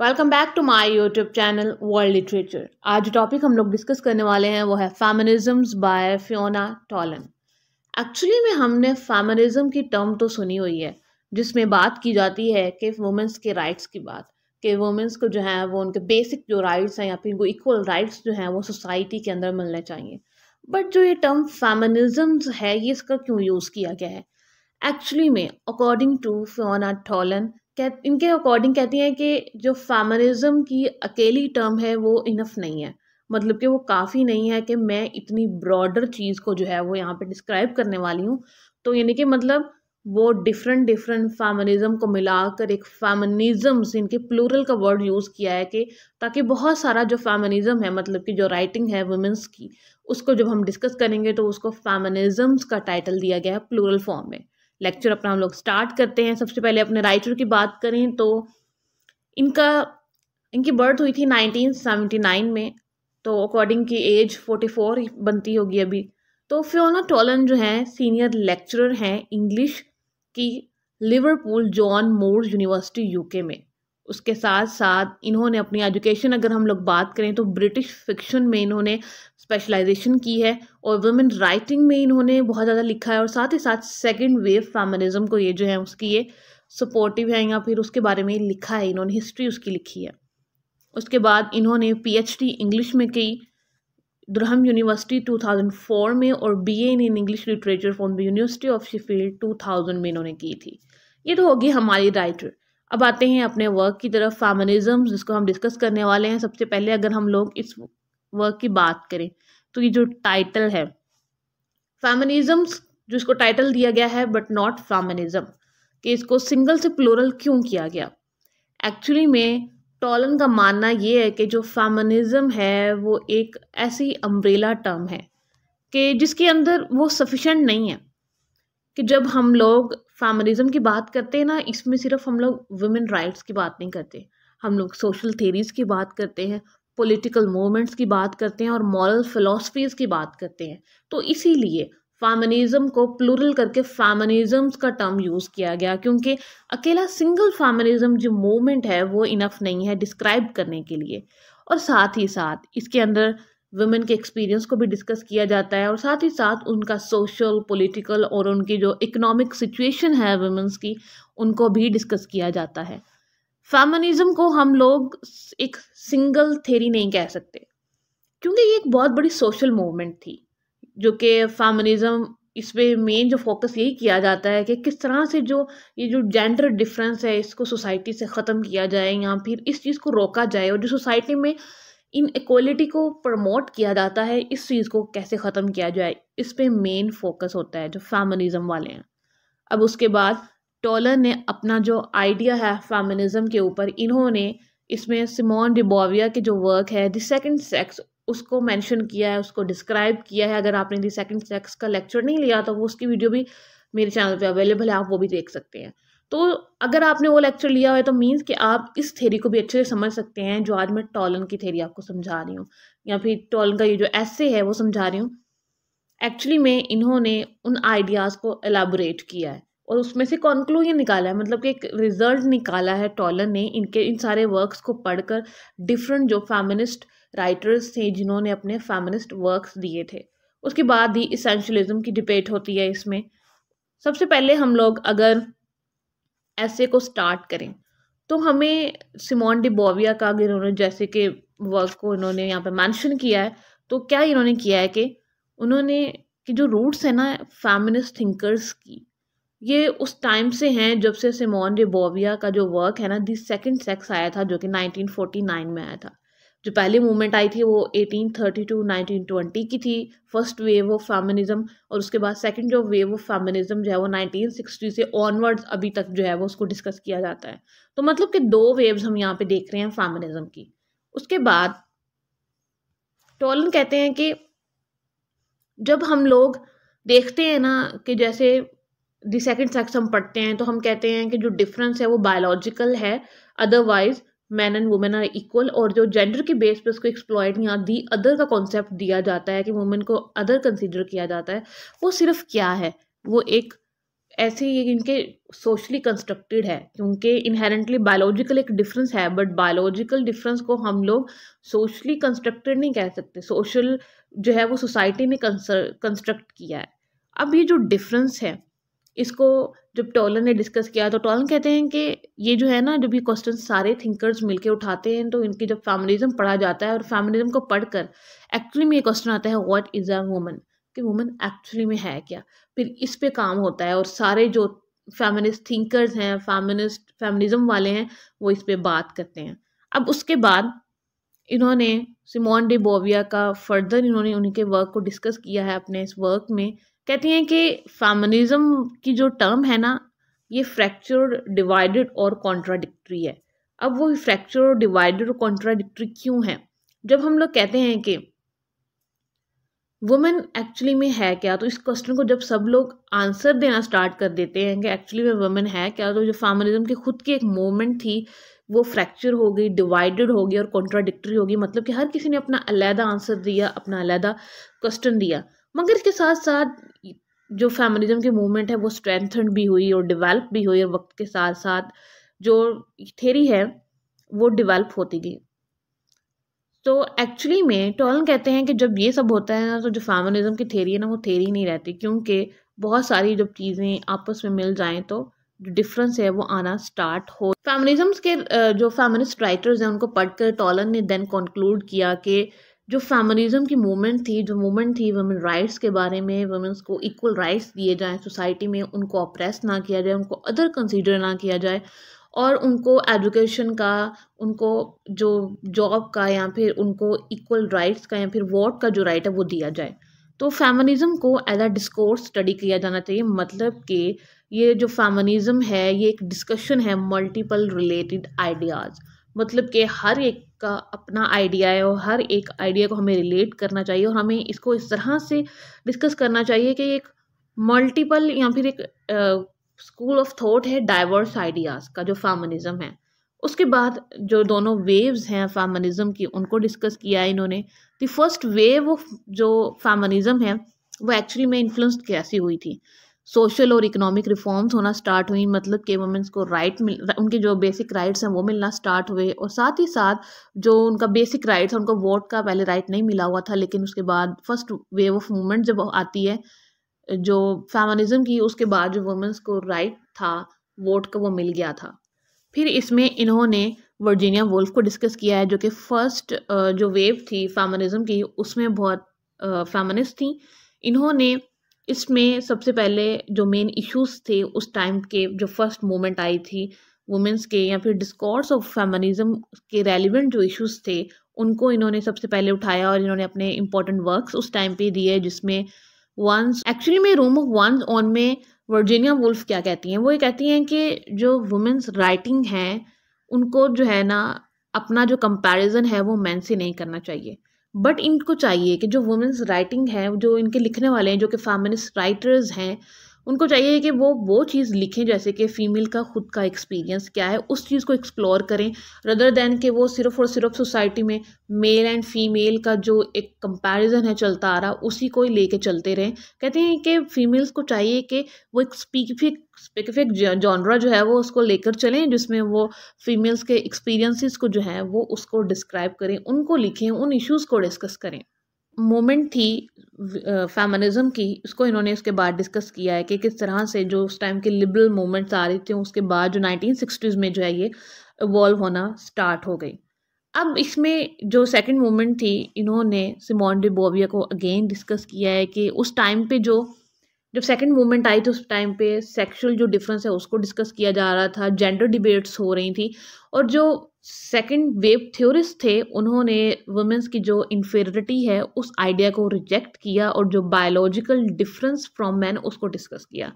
welcome back to my YouTube channel world literature आज जो topic हम लोग डिस्कस करने वाले हैं वो है feminisms by Fiona Tolan actually में हमने फैमिनिज़म की टर्म तो सुनी हुई है जिसमें बात की जाती है कि वुमेंस के राइट्स की बात कि वुमेंस को जो है वो उनके बेसिक जो राइट्स हैं या फिर उनको इक्वल राइट्स जो हैं वो सोसाइटी के अंदर मिलने चाहिए बट जो ये टर्म फेमिनिजम्स है ये इसका क्यों यूज़ किया गया है एक्चुअली में अकॉर्डिंग टू फ्योना टॉलन कह इनके अकॉर्डिंग कहती हैं कि जो फैमनिज़म की अकेली टर्म है वो इनफ नहीं है मतलब कि वो काफ़ी नहीं है कि मैं इतनी ब्रॉडर चीज़ को जो है वो यहाँ पे डिस्क्राइब करने वाली हूँ तो यानी कि मतलब वो डिफरेंट डिफरेंट फैमनिज़म को मिलाकर एक फैमिनिज़म से इनके प्लूरल का वर्ड यूज़ किया है कि ताकि बहुत सारा जो फैमनिज़म है मतलब कि जो राइटिंग है वुमेंस की उसको जब हम डिस्कस करेंगे तो उसको फैमनिज़म्स का टाइटल दिया गया है प्लूरल फॉर्म में लेक्चर अपना हम लोग स्टार्ट करते हैं सबसे पहले अपने राइटर की बात करें तो इनका इनकी बर्थ हुई थी 1979 में तो अकॉर्डिंग की एज 44 बनती होगी अभी तो फ्योना टोलन जो हैं सीनियर लेक्चरर हैं इंग्लिश की Liverpool John Moores university UK में उसके साथ साथ इन्होंने अपनी एजुकेशन अगर हम लोग बात करें तो ब्रिटिश फिक्शन में इन्होंने स्पेशलाइजेशन की है और वुमेन राइटिंग में इन्होंने बहुत ज़्यादा लिखा है और साथ ही साथ सेकेंड वेव फेमिनिज़म को ये जो है उसकी ये सपोर्टिव है या फिर उसके बारे में लिखा है इन्होंने हिस्ट्री उसकी लिखी है उसके बाद इन्होंने पीएचडी इंग्लिश में की दुरहम यूनिवर्सिटी 2004 में और BA in English literature from the university of Sheffield 2000 में इन्होंने की थी ये तो होगी हमारी राइटर अब आते हैं अपने वर्क की तरफ फैमनिज़म जिसको हम डिस्कस करने वाले हैं सबसे पहले अगर हम लोग इस वर्क की बात करें तो ये जो टाइटल है फैमनिज्म जो इसको टाइटल दिया गया है बट नॉट फैमनिज्म कि इसको सिंगल से प्लोरल क्यों किया गया एक्चुअली में टॉलन का मानना ये है कि जो फैमनिज्म है वो एक ऐसी अम्ब्रेला टर्म है कि जिसके अंदर वो सफिशेंट नहीं है कि जब हम लोग फेमनिज़म की बात करते हैं ना इसमें सिर्फ हम लोग वुमेन राइट्स की बात नहीं करते हम लोग सोशल थेरीज़ की बात करते हैं पॉलिटिकल मूवमेंट्स की बात करते हैं और मॉरल फिलोसफीज़ की बात करते हैं तो इसीलिए फैमनिज्म को प्लूरल करके फैमनिज़म्स का टर्म यूज़ किया गया क्योंकि अकेला सिंगल फैमनिज्म जो मूवमेंट है वो इनफ नहीं है डिस्क्राइब करने के लिए और साथ ही साथ इसके अंदर वुमेन के एक्सपीरियंस को भी डिस्कस किया जाता है और साथ ही साथ उनका सोशल पॉलिटिकल और उनकी जो इकोनॉमिक सिचुएशन है वुमेंस की उनको भी डिस्कस किया जाता है फेमनिज्म को हम लोग एक सिंगल थेरी नहीं कह सकते क्योंकि ये एक बहुत बड़ी सोशल मूवमेंट थी जो कि फेमनिज्म इस पर मेन जो फोकस यही किया जाता है कि किस तरह से जो ये जो जेंडर डिफरेंस है इसको सोसाइटी से ख़त्म किया जाए या फिर इस चीज़ को रोका जाए और जो सोसाइटी में इन इक्वलिटी को प्रमोट किया जाता है इस चीज़ को कैसे ख़त्म किया जाए इस पर मेन फोकस होता है जो फेमनिज़म वाले हैं अब उसके बाद टॉलर ने अपना जो आइडिया है फेमिनिज़म के ऊपर इन्होंने इसमें सिमोन डिबोविया के जो वर्क है द सेकंड सेक्स उसको मेंशन किया है उसको डिस्क्राइब किया है अगर आपने द सेकंड सेक्स का लेक्चर नहीं लिया तो वो उसकी वीडियो भी मेरे चैनल पे अवेलेबल है आप वो भी देख सकते हैं तो अगर आपने वो लेक्चर लिया हुआ है तो मीन्स कि आप इस थेरी को भी अच्छे से समझ सकते हैं जो आज मैं टॉलन की थेरी आपको समझा रही हूँ या फिर टॉलन का ये जो ऐसे है वो समझा रही हूँ एक्चुअली में इन्होंने उन आइडियाज़ को एलाबोरेट किया है और उसमें से कॉन्क्लूजन निकाला है मतलब कि एक रिजल्ट निकाला है टॉलर ने इनके इन सारे वर्क्स को पढ़कर डिफरेंट जो फेमिनिस्ट राइटर्स थे जिन्होंने अपने फेमिनिस्ट वर्क्स दिए थे उसके बाद ही इसेंशलिज्म की डिबेट होती है इसमें सबसे पहले हम लोग अगर ऐसे को स्टार्ट करें तो हमें सिमोन डिबोविया का अगर उन्होंने जैसे के वर्क को इन्होंने यहाँ पर मैंशन किया है तो क्या इन्होंने किया है कि उन्होंने कि जो रूट्स है ना फेमिनिस्ट थिंकर्स की ये उस टाइम से हैं जब से सिमोन रिबोविया का जो वर्क है ना दी सेकंड सेक्स आया था जो कि 1949 में आया था जो पहली मूवमेंट आई थी वो 1832 1920 की थी फर्स्ट वेव ऑफ फेमिनिज्म और उसके बाद सेकंड जो वेव ऑफ फेमिनिज्म जो है वो 1960 से ऑनवर्ड्स अभी तक जो है वो उसको डिस्कस किया जाता है तो मतलब कि दो वेव्स हम यहाँ पे देख रहे हैं फेमिनिज्म की उसके बाद टोलन कहते हैं कि जब हम लोग देखते हैं ना कि जैसे द सेकेंड सेक्स हम पढ़ते हैं तो हम कहते हैं कि जो डिफरेंस है वो बायोलॉजिकल है otherwise man and women are equal और जो जेंडर के बेस पे उसको एक्सप्लॉयड या दी अदर का कॉन्सेप्ट दिया जाता है कि वुमेन को अदर कंसिडर किया जाता है वो सिर्फ क्या है वो एक ऐसे ही इनके सोशली कंस्ट्रक्टेड है क्योंकि इनहेरेंटली बायोलॉजिकल एक डिफरेंस है बट बायोलॉजिकल डिफरेंस को हम लोग सोशली कंस्ट्रक्टेड नहीं कह सकते सोशल जो है वो सोसाइटी ने कंस्ट्रक्ट किया है अब ये जो डिफरेंस है इसको जब टॉलन ने डिस्कस किया तो टॉलन कहते हैं कि ये जो है ना जब ये क्वेश्चन सारे थिंकर्स मिलकर उठाते हैं तो इनकी जब फैमिलिज्म पढ़ा जाता है और फैमिलिज्म को पढ़कर एक्चुअली में ये क्वेश्चन आता है व्हाट इज़ अ वूमन कि वुमन एक्चुअली में है क्या फिर इस पे काम होता है और सारे जो फेमिनिस्ट थिंकर्स हैं फेमिनिस्ट फेमिनिज्म वाले हैं वो इस पर बात करते हैं अब उसके बाद इन्होंने सिमोन डे बोविया का फर्दर इन्होंने उनके वर्क को डिस्कस किया है अपने इस वर्क में कहती हैं कि फेमिनिज्म की जो टर्म है ना ये फ्रैक्चर डिवाइडेड और कॉन्ट्राडिक्ट्री है अब वो फ्रैक्चर डिवाइडेड और कॉन्ट्राडिक्ट्री क्यों है जब हम लोग कहते हैं कि वुमेन एक्चुअली में है क्या तो इस क्वेश्चन को जब सब लोग आंसर देना स्टार्ट कर देते हैं कि एक्चुअली में वुमेन है क्या तो जो फेमिनिज्म की खुद की एक मूवमेंट थी वो फ्रैक्चर हो गई डिवाइडेड हो गई और कॉन्ट्राडिक्ट्री हो गई मतलब कि हर किसी ने अपना अलहदा आंसर दिया अपना अलहदा क्वेश्चन दिया मगर इसके साथ साथ जो फेमिनिज्म की मूवमेंट है वो स्ट्रेंथन भी हुई और डेवलप भी हुई और वक्त के साथ साथ जो थेरी है वो डेवलप होती गई तो एक्चुअली में टॉलन कहते हैं कि जब ये सब होता है ना तो जो फेमिनिज्म की थेरी है ना वो थेरी नहीं रहती क्योंकि बहुत सारी जब चीज़ें आपस में मिल जाएं तो जो डिफरेंस है वो आना स्टार्ट हो फेमिनिज्म के जो फेमिनिस्ट राइटर्स हैं उनको पढ़कर टॉलन ने देन कंक्लूड किया कि जो फेमनिज़म की मूवमेंट थी जो मूवमेंट थी वुमेन राइट्स के बारे में वमेंस को इक्वल राइट्स दिए जाएं सोसाइटी में उनको ऑप्रेस ना किया जाए उनको अदर कंसीडर ना किया जाए और उनको एजुकेशन का उनको जो जॉब का या फिर उनको इक्वल राइट्स का या फिर वोट का जो राइट है वो दिया जाए तो फेमनिज़म को एज अ डिस्कोर्स स्टडी किया जाना चाहिए मतलब कि ये जो फेमनिज़म है ये एक डिस्कशन है मल्टीपल रिलेटेड आइडियाज़ मतलब कि हर एक का अपना आइडिया है और हर एक आइडिया को हमें रिलेट करना चाहिए और हमें इसको इस तरह से डिस्कस करना चाहिए कि एक मल्टीपल या फिर एक स्कूल ऑफ थॉट है डाइवर्स आइडियाज़ का जो फार्मनिज़म है उसके बाद जो दोनों वेव्स हैं फार्मनिज़म की उनको डिस्कस किया है इन्होंने द फर्स्ट वेव ऑफ जो फार्मनिज़म है वो एक्चुअली में इन्फ्लुएंस्ड कैसी हुई थी सोशल और इकोनॉमिक रिफॉर्म्स होना स्टार्ट हुई मतलब कि वुमेंस को राइट मिल उनके जो बेसिक राइट्स हैं वो मिलना स्टार्ट हुए और साथ ही साथ जो उनका बेसिक राइट्स है उनको वोट का पहले राइट नहीं मिला हुआ था लेकिन उसके बाद फर्स्ट वेव ऑफ मूवमेंट जब आती है जो फेमनिज़म की उसके बाद जो वुमेंस को राइट था वोट का वो मिल गया था फिर इसमें इन्होंने वर्जीनिया वुल्फ को डिस्कस किया है जो कि फ़र्स्ट जो वेव थी फेमनिज्म की उसमें बहुत फेमनिस्ट थी इन्होंने इसमें सबसे पहले जो मेन इश्यूज थे उस टाइम के जो फर्स्ट मोमेंट आई थी वुमेंस के या फिर डिस्कॉर्ड्स ऑफ फेमनिज्म के रेलिवेंट जो इश्यूज़ थे उनको इन्होंने सबसे पहले उठाया और इन्होंने अपने इंपॉर्टेंट वर्क्स उस टाइम पे दिए जिसमें वंस एक्चुअली में रूम ऑफ वंस ऑन में वर्जीनिया वुल्फ क्या कहती हैं वो ये कहती हैं कि जो वुमेंस राइटिंग हैं उनको जो है ना अपना जो कंपैरिजन है वो मैन से नहीं करना चाहिए बट इनको चाहिए कि जो वुमेंस राइटिंग है जो इनके लिखने वाले हैं जो कि फेमिनिस्ट राइटर्स हैं उनको चाहिए कि वो वो चीज़ लिखें जैसे कि फ़ीमेल का खुद का एक्सपीरियंस क्या है उस चीज़ को एक्सप्लोर करें रदर दैन के वो सिर्फ और सिर्फ सोसाइटी में मेल एंड फीमेल का जो एक कंपैरिजन है चलता आ रहा उसी को ही ले चलते रहें कहते हैं कि फ़ीमेल्स को चाहिए कि वो एक स्पेसिफिक स्पेसिफिक जॉनरा जो है वो उसको लेकर चलें जिसमें वो फीमेल्स के एक्सपीरियंसिस को जो है वो उसको डिस्क्राइब करें उनको लिखें उन इश्यूज़ को डिस्कस करें मोमेंट थी फेमनिज़म की उसको इन्होंने उसके बाद डिस्कस किया है कि किस तरह से जो उस टाइम के लिबरल मूवमेंट्स आ रही थी उसके बाद जो नाइनटीन सिक्सटीज़ में जो है ये इवॉल्व होना स्टार्ट हो गई अब इसमें जो सेकंड मोमेंट थी इन्होंने सिमोन बोविया को अगेन डिस्कस किया है कि उस टाइम पे जो जब सेकंड मोमेंट आई थी उस टाइम पे सेक्सुअल जो डिफरेंस है उसको डिस्कस किया जा रहा था जेंडर डिबेट्स हो रही थी और जो सेकंड वेव थ्योरिस्ट थे उन्होंने वुमेंस की जो इन्फेरिटी है उस आइडिया को रिजेक्ट किया और जो बायोलॉजिकल डिफरेंस फ्रॉम मैन उसको डिस्कस किया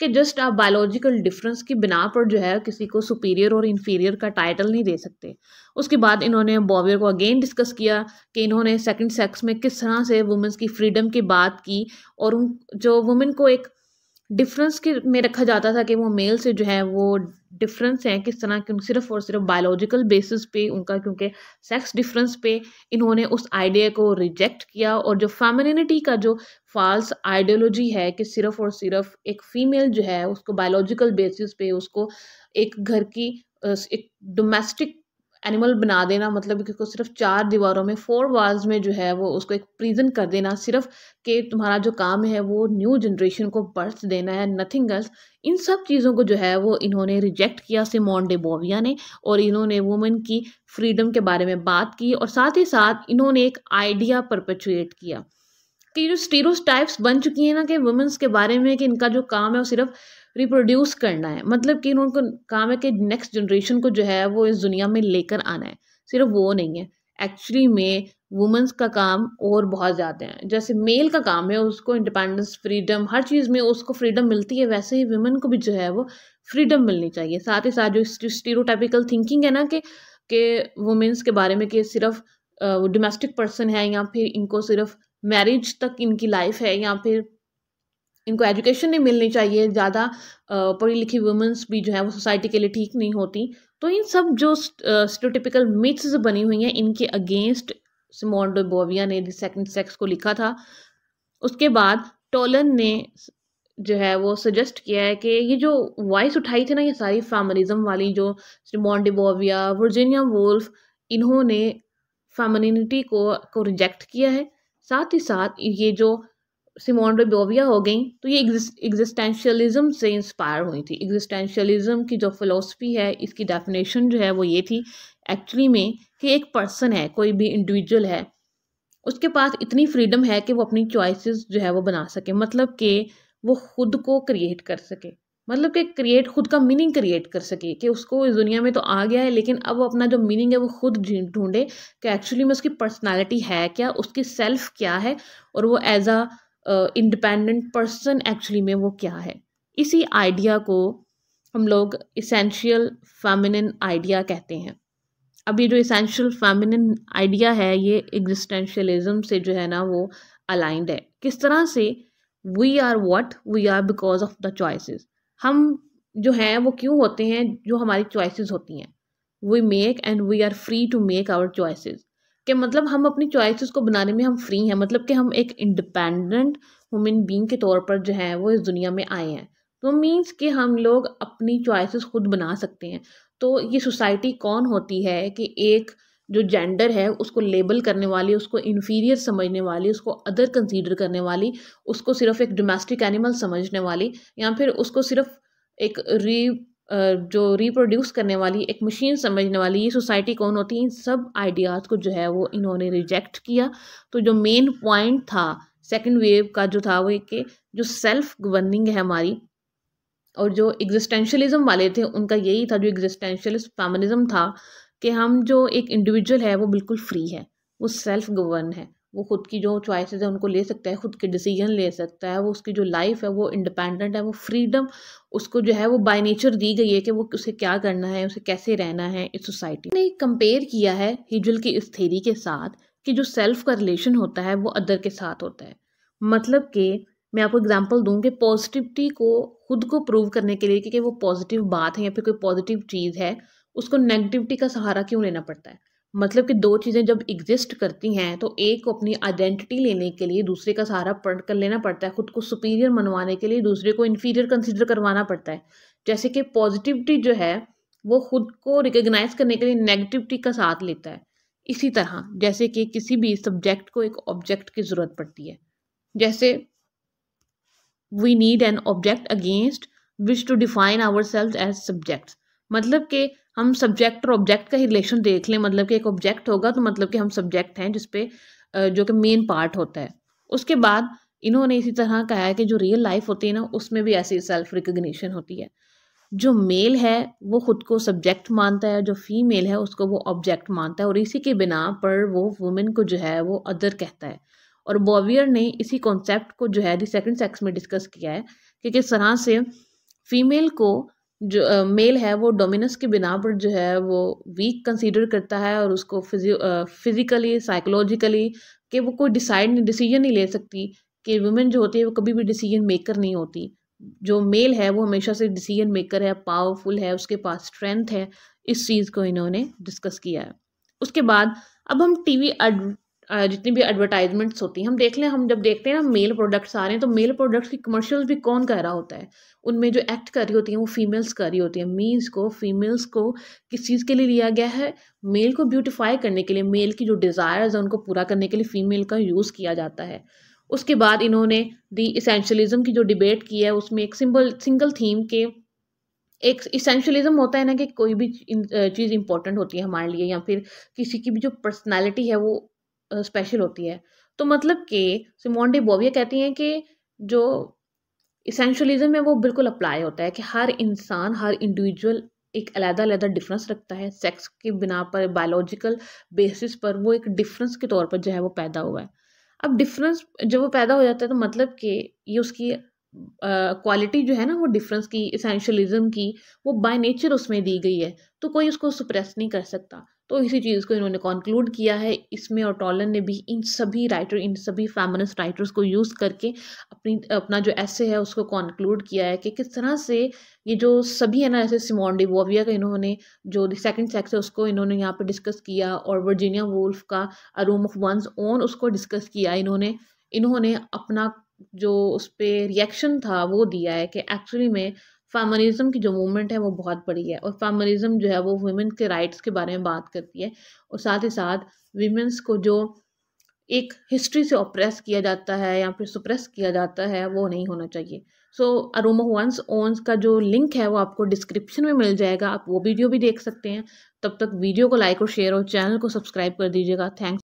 कि जस्ट आप बायोलॉजिकल डिफरेंस की बिना पर जो है किसी को सुपीरियर और इन्फीरियर का टाइटल नहीं दे सकते उसके बाद इन्होंने बॉवियर को अगेन डिस्कस किया कि इन्होंने सेकेंड सेक्स में किस तरह से वुमेंस की फ्रीडम की बात की और उन जो वुमेन को एक डिफरेंस के में रखा जाता था कि वो मेल से जो है वो डिफरेंस हैं किस तरह के सिर्फ और सिर्फ बायोलॉजिकल बेसिस पे उनका क्योंकि सेक्स डिफरेंस पे इन्होंने उस आइडिया को रिजेक्ट किया और जो फेमिनिटी का जो फॉल्स आइडियोलॉजी है कि सिर्फ और सिर्फ एक फीमेल जो है उसको बायोलॉजिकल बेसिस पे उसको एक घर की एक डोमेस्टिक एनिमल बना देना मतलब कि उसको सिर्फ चार दीवारों में फोर वॉल्स में जो है वो उसको एक प्रिजन कर देना सिर्फ कि तुम्हारा जो काम है वो न्यू जनरेशन को बर्थ देना है नथिंग एल्स इन सब चीज़ों को जो है वो इन्होंने रिजेक्ट किया सिमोन डेबोविया ने और इन्होंने वुमेन की फ्रीडम के बारे में बात की और साथ ही साथ इन्होंने एक आइडिया परपेचुएट किया कि जो टाइप्स बन चुकी हैं ना कि वुमेंस के बारे में कि इनका जो काम है वो सिर्फ रिप्रोड्यूस करना है मतलब कि उनको काम है कि नेक्स्ट जनरेशन को जो है वो इस दुनिया में लेकर आना है सिर्फ वो नहीं है एक्चुअली में वुमेंस का काम और बहुत ज़्यादा है जैसे मेल का काम है उसको इंडिपेंडेंस फ्रीडम हर चीज़ में उसको फ्रीडम मिलती है वैसे ही वुमेन को भी जो है वो फ्रीडम मिलनी चाहिए साथ ही साथ जो स्टीरोटाइपिकल थिंकिंग है ना कि कि वुमेंस के बारे में कि सिर्फ डोमेस्टिक पर्सन है या फिर इनको सिर्फ मैरिज तक इनकी लाइफ है या फिर इनको एजुकेशन नहीं मिलनी चाहिए ज़्यादा पढ़ी लिखी वुमेंस भी जो है वो सोसाइटी के लिए ठीक नहीं होती तो इन सब जो स्टोटिपिकल मिथ्स बनी हुई हैं इनके अगेंस्ट सिमोन बोविया ने द सेकंड सेक्स को लिखा था उसके बाद टोलन ने जो है वो सजेस्ट किया है कि ये जो वॉइस उठाई थी ना ये सारी फैमिलिज्म वाली जो सिमोन डिबोविया वर्जीनिया वोल्फ इन्होंने फैमिलिटी को को रिजेक्ट किया है साथ ही साथ ये जो सिमोन रेबोविया हो गई तो ये एग्जिस्टेंशलिज्म से इंस्पायर हुई थी एग्जिस्टेंशलिज्म की जो फ़िलोसफी है इसकी डेफिनेशन जो है वो ये थी एक्चुअली में कि एक पर्सन है कोई भी इंडिविजुअल है उसके पास इतनी फ्रीडम है कि वो अपनी चॉइसेस जो है वो बना सके मतलब कि वो खुद को क्रिएट कर सके मतलब कि क्रिएट खुद का मीनिंग क्रिएट कर सके कि उसको इस दुनिया में तो आ गया है लेकिन अब वो अपना जो मीनिंग है वो खुद ढूंढे कि एक्चुअली में उसकी पर्सनालिटी है क्या उसकी सेल्फ क्या है और वो as a independent person actually में वो क्या है इसी आइडिया को हम लोग इसेंशियल फैमिनिन आइडिया कहते हैं अभी जो इसेंशियल फैमिनिन आइडिया है ये एग्जिस्टेंशलिज्म से जो है ना वो अलाइंड है किस तरह से we are what we are because of the choices हम जो हैं वो क्यों होते हैं जो हमारी चॉइसिस होती हैं we make and we are free to make our choices कि मतलब हम अपनी चॉइसेस को बनाने में हम फ्री हैं मतलब कि हम एक इंडिपेंडेंट वुमेन बींग के तौर पर जो है वो इस दुनिया में आए हैं तो मीन्स कि हम लोग अपनी चॉइसेस खुद बना सकते हैं तो ये सोसाइटी कौन होती है कि एक जो जेंडर है उसको लेबल करने वाली उसको इन्फीरियर समझने वाली उसको अदर कंसीडर करने वाली उसको सिर्फ एक डोमेस्टिक एनिमल समझने वाली या फिर उसको सिर्फ एक री जो रिप्रोड्यूस करने वाली एक मशीन समझने वाली ये सोसाइटी कौन होती है इन सब आइडियाज़ को जो है वो इन्होंने रिजेक्ट किया तो जो मेन पॉइंट था सेकेंड वेव का जो था वो कि जो सेल्फ गवर्निंग है हमारी और जो एग्जिस्टेंशलिज्म वाले थे उनका यही था जो एग्जिस्टेंशलिस्ट फैमिलिज्म था कि हम जो एक इंडिविजुअल है वो बिल्कुल फ्री है वो सेल्फ गवर्न है वो ख़ुद की जो चॉइसेस है उनको ले सकता है ख़ुद के डिसीजन ले सकता है वो उसकी जो लाइफ है वो इंडिपेंडेंट है वो फ्रीडम उसको जो है वो बाय नेचर दी गई है कि वो उसे क्या करना है उसे कैसे रहना है इस सोसाइटी ने कंपेयर किया है हिजुल की इस थेरी के साथ कि जो सेल्फ का रिलेशन होता है वो अदर के साथ होता है मतलब कि मैं आपको एग्जांपल दूं कि पॉजिटिविटी को खुद को प्रूव करने के लिए कि वो पॉजिटिव बात है या फिर कोई पॉजिटिव चीज़ है उसको नेगेटिविटी का सहारा क्यों लेना पड़ता है मतलब कि दो चीज़ें जब एग्जिस्ट करती हैं तो एक को अपनी आइडेंटिटी लेने के लिए दूसरे का सहारा पढ़ कर लेना पड़ता है खुद को सुपीरियर मनवाने के लिए दूसरे को इन्फीरियर कंसिडर करवाना पड़ता है जैसे कि पॉजिटिविटी जो है वो खुद को रिकग्नाइज करने के लिए नेगेटिविटी का साथ लेता है इसी तरह जैसे कि किसी भी सब्जेक्ट को एक ऑब्जेक्ट की ज़रूरत पड़ती है जैसे we need an object against which to define our selves as subjects मतलब कि हम सब्जेक्ट और ऑब्जेक्ट का ही रिलेशन देख लें मतलब कि एक ऑब्जेक्ट होगा तो मतलब कि हम सब्जेक्ट हैं जिसपे जो कि मेन पार्ट होता है उसके बाद इन्होंने इसी तरह कहा है कि जो रियल लाइफ होती है ना उसमें भी ऐसी सेल्फ रिकोगशन होती है जो मेल है वो ख़ुद को सब्जेक्ट मानता है जो फीमेल है उसको वो ऑब्जेक्ट मानता है और इसी के बिना पर वो वुमेन को जो है वो अदर कहता है और बॉवियर ने इसी कॉन्सेप्ट को जो है दी सेकंड सेक्स में डिस्कस किया है कि किस तरह से फीमेल को जो मेल है वो डोमिनस के बिना पर जो है वो वीक कंसीडर करता है और उसको फिजिकली साइकोलॉजिकली कि वो कोई डिसाइड नहीं डिसीजन नहीं ले सकती कि वुमेन जो होती है वो कभी भी डिसीजन मेकर नहीं होती जो मेल है वो हमेशा से डिसीजन मेकर है पावरफुल है उसके पास स्ट्रेंथ है इस चीज़ को इन्होंने डिस्कस किया है उसके बाद अब हम टीवी जितनी भी एडवर्टाइजमेंट्स होती हैं हम देख लें हम जब देखते हैं ना मेल प्रोडक्ट्स आ रहे हैं तो मेल प्रोडक्ट्स की कमर्शियल भी कौन कर रहा होता है उनमें जो एक्ट कर रही होती हैं वो फीमेल्स कर रही होती हैं मीन्स को फीमेल्स को किस चीज़ के लिए लिया गया है मेल को ब्यूटिफाई करने के लिए मेल की जो डिज़ायर्स हैं उनको पूरा करने के लिए फ़ीमेल का यूज़ किया जाता है उसके बाद इन्होंने दी इसेंशलिज़म की जो डिबेट की है उसमें एक सिंपल सिंगल थीम के एक इसेंशलिज्म होता है ना कि कोई भी चीज़ इंपॉर्टेंट होती है हमारे लिए या फिर किसी की भी जो पर्सनालिटी है वो स्पेशल होती है तो मतलब कि सिमोन बोविया कहती हैं कि जो इसेंशलिज्म है वो बिल्कुल अप्लाई होता है कि हर इंसान हर इंडिविजुअल एक अलहदा अलहदा डिफरेंस रखता है सेक्स के बिना पर बायोलॉजिकल बेसिस पर वो एक डिफरेंस के तौर पर जो है वो पैदा हुआ है अब डिफरेंस जब वो पैदा हो जाता है तो मतलब कि ये उसकी क्वालिटी जो है ना वो डिफरेंस की इसेंशलिज्म की वो बाय नेचर उसमें दी गई है तो कोई उसको सुप्रेस नहीं कर सकता तो इसी चीज़ को इन्होंने कंक्लूड किया है इसमें और टॉलन ने भी इन सभी राइटर इन सभी फेमनिस्ट राइटर्स को यूज़ करके अपनी अपना जो ऐसे है उसको कंक्लूड किया है कि किस तरह से ये जो सभी है ना ऐसे सिमोन डिवोविया का इन्होंने जो सेकंड सेक्स है उसको इन्होंने यहाँ पे डिस्कस किया और वर्जीनिया वुल्फ का रूम ऑफ वंस ओन उसको डिस्कस किया इन्होंने इन्होंने अपना जो उस पर रिएक्शन था वो दिया है कि एक्चुअली में फेमनिज़म की जो मूवमेंट है वो बहुत बड़ी है और फेमनिज़म जो है वो वुमेन के राइट्स के बारे में बात करती है और साथ ही साथ वीमेंस को जो एक हिस्ट्री से ऑप्रेस किया जाता है या फिर सुप्रेस किया जाता है वो नहीं होना चाहिए सो अरोमा वंस ओन्स का जो लिंक है वो आपको डिस्क्रिप्शन में मिल जाएगा आप वो वीडियो भी देख सकते हैं तब तक वीडियो को लाइक और शेयर और चैनल को सब्सक्राइब कर दीजिएगा थैंक्स